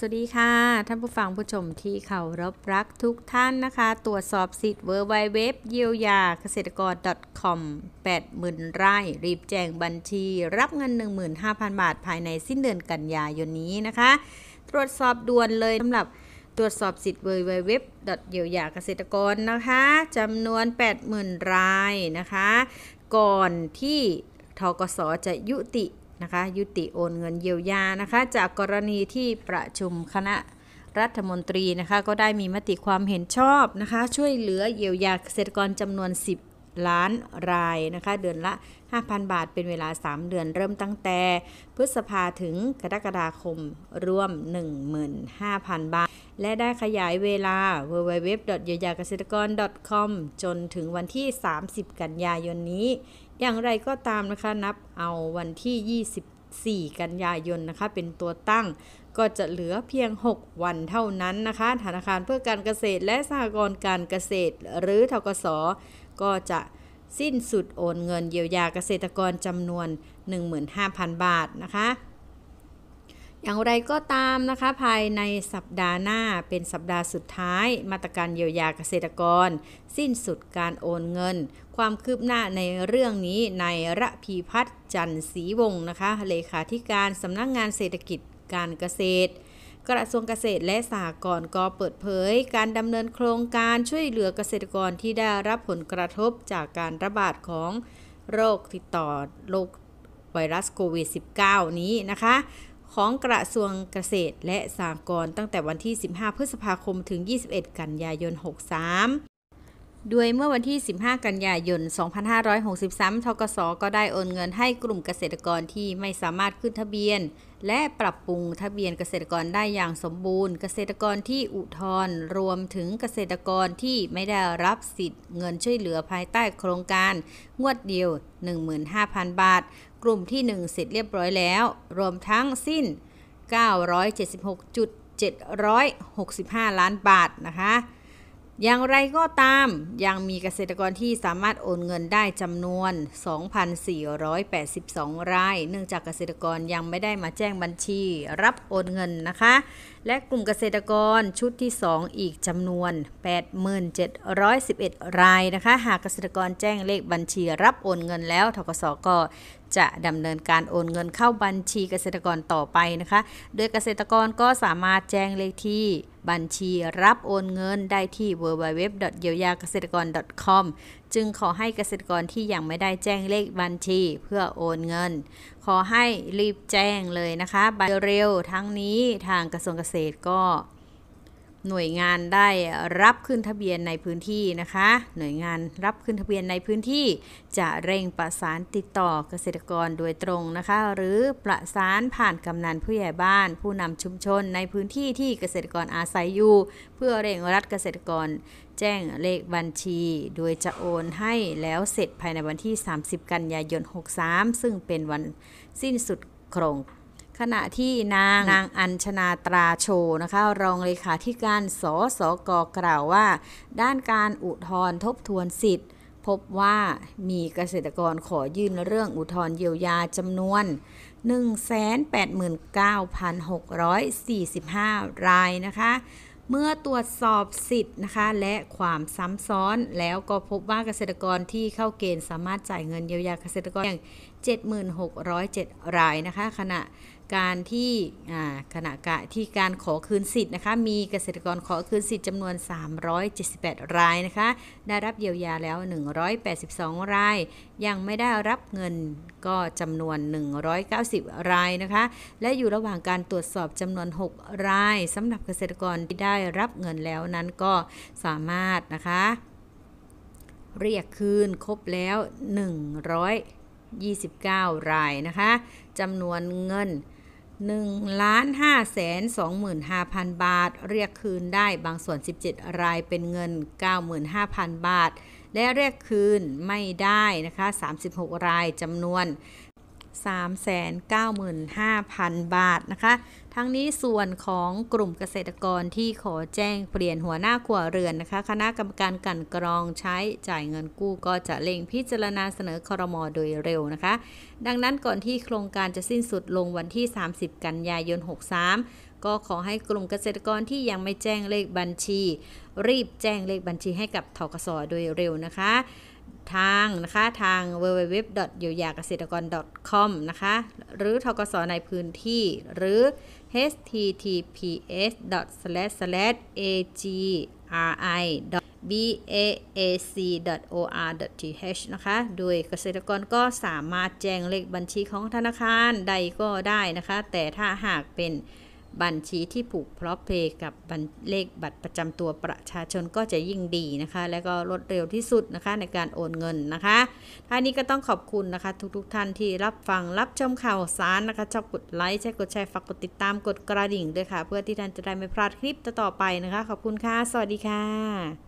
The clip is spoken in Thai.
สวัสดี ค่ะ ท่าน ผู้ ฟังผู้ชมที่เขารบรักทุกท่านนะคะ ตรวจสอบสิทธิ์เวอร์ไวเว็บเยียวยาเกษตรกร .com 80,000ไร่ รีบแจ้งบัญชีรับเงิน 15,000 บาทภายในสิ้นเดือนกันยายนนี้นะคะ ตรวจสอบด่วนเลยสำหรับตรวจสอบสิทธิ์เวอร์ไวเว็บเยียวยาเกษตรกรนะคะจำนวน 80,000รายนะคะ ก่อนที่ทกสจะยุตินะคะ ยุติโอนเงินเยียวยานะคะ จากกรณีที่ประชุมคณะรัฐมนตรีนะคะ ก็ได้มีมติความเห็นชอบนะคะ ช่วยเหลือเยียวยาเกษตรกรจำนวน 10 ล้านรายนะคะ เดือนละ 5,000 บาทเป็นเวลา 3 เดือนเริ่มตั้งแต่ พฤษภาถึงกรกฎาคมรวม 15,000 บาท และได้ขยายเวลา www. y o y a k a s e t a g o ก .com จนถึงวันที่ 30 กันยายนนี้อย่างไรก็ตามนะคะนับเอาวันที่ 24 กันยายนนะคะ เป็นตัวตั้ง ก็จะเหลือเพียง 6 วันเท่านั้นนะคะธนาคารเพื่อการเกษตรและสหกรณ์การเกษตรหรือทกศก็จะสิ้นสุดโอนเงินเยียวยาเกษตรกรจำนวน 15,000 บาทนะคะอย่างไรก็ตามนะคะภายในสัปดาห์หน้าเป็นสัปดาห์สุดท้ายมาตรการเยียวยาเกษตรกร สิ้นสุดการโอนเงิน ความคืบหน้าในเรื่องนี้ในระพีพัฒน์จันศรีวงศ์นะคะ เลขาธิการสำนักงงานเศรษฐกิจการเกษตร กระทรวงเกษตรและสหกรณ์ก็เปิดเผยการดำเนินโครงการช่วยเหลือเกษตรกรที่ได้รับผลกระทบจากการระบาดของโรคติดต่อโรคไวรัสโควิด -19 นี้นะคะของกระทรวงเกษตรและสหกรณ์ตั้งแต่วันที่ 15 พฤษภาคมถึง 21 กันยายน 63ด้วยเมื่อวันที่ 15 กันยายน 2563ทกส ก็ได้โอนเงินให้กลุ่มเกษตรกรที่ไม่สามารถขึ้นทะเบียน และปรับปรุงทะเบียนเกษตรกรได้อย่างสมบูรณ์ เกษตรกรที่อุทธรรวมถึงเกษตรกรที่ไม่ได้รับสิทธิ์เงินช่วยเหลือภายใต้โครงการ งวดเดียว 15,000 บาทกลุ่มที่ 1 เสร็จเรียบร้อยแล้ว รวมทั้งสิ้น 976.765 ล้านบาทนะคะอย่างไรก็ตามยังมีเกษตรกรที่สามารถโอนเงินได้จำนวน 2,482รายเนื่องจากเกษตรกรยังไม่ได้มาแจ้งบัญชีรับโอนเงินนะคะ และกลุ่มเกษตรกรชุดที่ 2 อีกจำนวน 8711 รายนะคะ หากเกษตรกรแจ้งเลขบัญชี รับโอนเงินแล้วทกสก็จะดำเนินการโอนเงินเข้าบัญชีเกษตรกรต่อไปนะคะ โดยเกษตรกรก็สามารถแจ้งเลขที่บัญชีรับโอนเงินได้ที่ www. เยียวยาเกษตรกร .com จึงขอให้เกษตรกรที่ยังไม่ได้แจ้งเลขบัญชีเพื่อโอนเงิน ขอให้รีบแจ้งเลยนะคะบัเร็วทั้งนี้ทางกระทรวงเกษตรก็หน่วยงานได้รับขึ้นทะเบียนในพื้นที่นะคะ หน่วยงานรับขึ้นทะเบียนในพื้นที่ จะเร่งประสานติดต่อเกษตรกรโดยตรงนะคะ หรือประสานผ่านกำนันผู้ใหญ่บ้านผู้นำชุมชนในพื้นที่ที่เกษตรกรอาศัยอยู่ เพื่อเร่งรัดเกษตรกรแจ้งเลขบัญชี โดยจะโอนให้แล้วเสร็จภายในวันที่ 30 กันยายน 63 ซึ่งเป็นวันสิ้นสุดโครงขณะที่นางนางอัญชนาตราโชนะคะ รองเลขาธิการสสกกล่าวว่า ด้านการอุทธรทบทวนสิทธิ์พบว่ามีเกษตรกรขอยื่นเรื่องอุทธรเยียวยาจำนวน189,645 รายนะคะ เมื่อตรวจสอบสิทธิ์นะคะ และความซ้ำซ้อนแล้วก็พบว่าเกษตรกรที่เข้าเกณฑ์สามารถจ่ายเงินเยียวยาเกษตรกรอย่าง7 6 0 7 รายนะคะขณะการที่ขณะกะที่การขอคืน สิทธิ์นะคะมีเกษตรกรขอคืน สิทธิ์จำนวน 378 รายนะคะ ได้รับเยียวยาแล้ว 182 ราย ยังไม่ได้รับเงินก็จำนวน 190 รายนะคะ และอยู่ระหว่างการตรวจสอบจำนวน 6 รายสำหรับเกษตรกรที่ได้รับเงินแล้วนั้นก็สามารถ นะคะ เรียกคืนครบแล้ว100 29 รายนะคะ จำนวนเงิน1ล้าน5แสน25,000 บาท เรียกคืนได้บางส่วน 17 รายเป็นเงิน 95,000 บาท และเรียกคืนไม่ได้นะคะ 36 รายจำนวน395,000 บาทนะคะ ทั้งนี้ส่วนของกลุ่มเกษตรกรที่ขอแจ้งเปลี่ยนหัวหน้าครัวเรือนนะคะ คณะกรรมการกันกรองใช้จ่ายเงินกู้ก็จะเล็งพิจารณาเสนอคอรมอโดยเร็วนะคะ ดังนั้นก่อนที่โครงการจะสิ้นสุดลงวันที่ 30 กันยายน63ก็ขอให้กลุ่มเกษตรกรที่ยังไม่แจ้งเลขบัญชี รีบแจ้งเลขบัญชีให้กับทกสโดยเร็วนะคะ ทางนะคะทาง w w w y o y a เกษตรกร .com นะคะ หรือทกสในพื้นที่หรือ https agri baac.or.th นะคะโดยเกษตรกรก็สามารถแจ้งเลขบัญชีของธนาคารใดก็ได้นะคะ แต่ถ้าหากเป็นบัญชีที่ผูกพร้อมเพย์กับเลขบัตรประจำตัวประชาชนก็จะยิ่งดีนะคะ และก็รวดเร็วที่สุดนะคะ ในการโอนเงินนะคะท่านี้ก็ต้องขอบคุณนะคะ ทุกๆทท่านที่รับฟังรับชมข่าวสารนะคะชอบกดไลค์ใช้กดแชร์ฝากกดติดตามกดกระดิ่งด้วยค่ะเพื่อที่ท่านจะได้ไม่พลาดคลิปต่อไปนะคะ ขอบคุณค่ะสวัสดีค่ะ